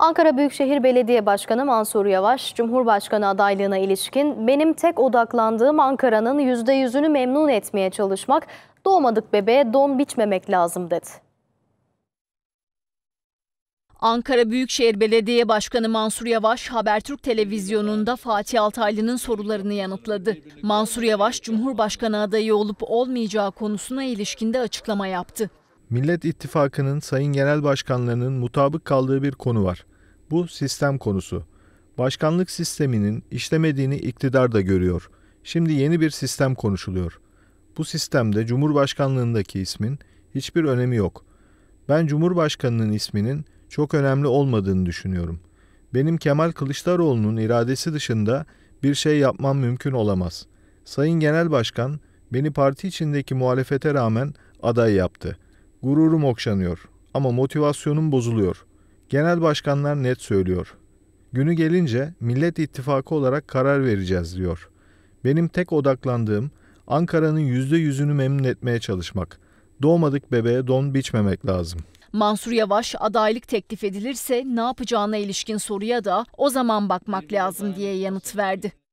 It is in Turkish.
Ankara Büyükşehir Belediye Başkanı Mansur Yavaş, Cumhurbaşkanı adaylığına ilişkin benim tek odaklandığım Ankara'nın %100'ünü memnun etmeye çalışmak, doğmadık bebeğe don biçmemek lazım dedi. Ankara Büyükşehir Belediye Başkanı Mansur Yavaş, Habertürk Televizyonu'nda Fatih Altaylı'nın sorularını yanıtladı. Mansur Yavaş, Cumhurbaşkanı adayı olup olmayacağı konusuna ilişkinde açıklama yaptı. Millet İttifakı'nın sayın genel başkanlarının mutabık kaldığı bir konu var. Bu sistem konusu. Başkanlık sisteminin işlemediğini iktidar da görüyor. Şimdi yeni bir sistem konuşuluyor. Bu sistemde Cumhurbaşkanlığındaki ismin hiçbir önemi yok. Ben Cumhurbaşkanının isminin çok önemli olmadığını düşünüyorum. Benim Kemal Kılıçdaroğlu'nun iradesi dışında bir şey yapmam mümkün olamaz. Sayın Genel Başkan beni parti içindeki muhalefete rağmen aday yaptı.'' Gururum okşanıyor ama motivasyonum bozuluyor. Genel başkanlar net söylüyor. Günü gelince Millet İttifakı olarak karar vereceğiz diyor. Benim tek odaklandığım Ankara'nın yüzde yüzünü memnun etmeye çalışmak. Doğmadık bebeğe don biçmemek lazım. Mansur Yavaş adaylık teklif edilirse ne yapacağına ilişkin soruya da o zaman bakmak lazım diye yanıt verdi.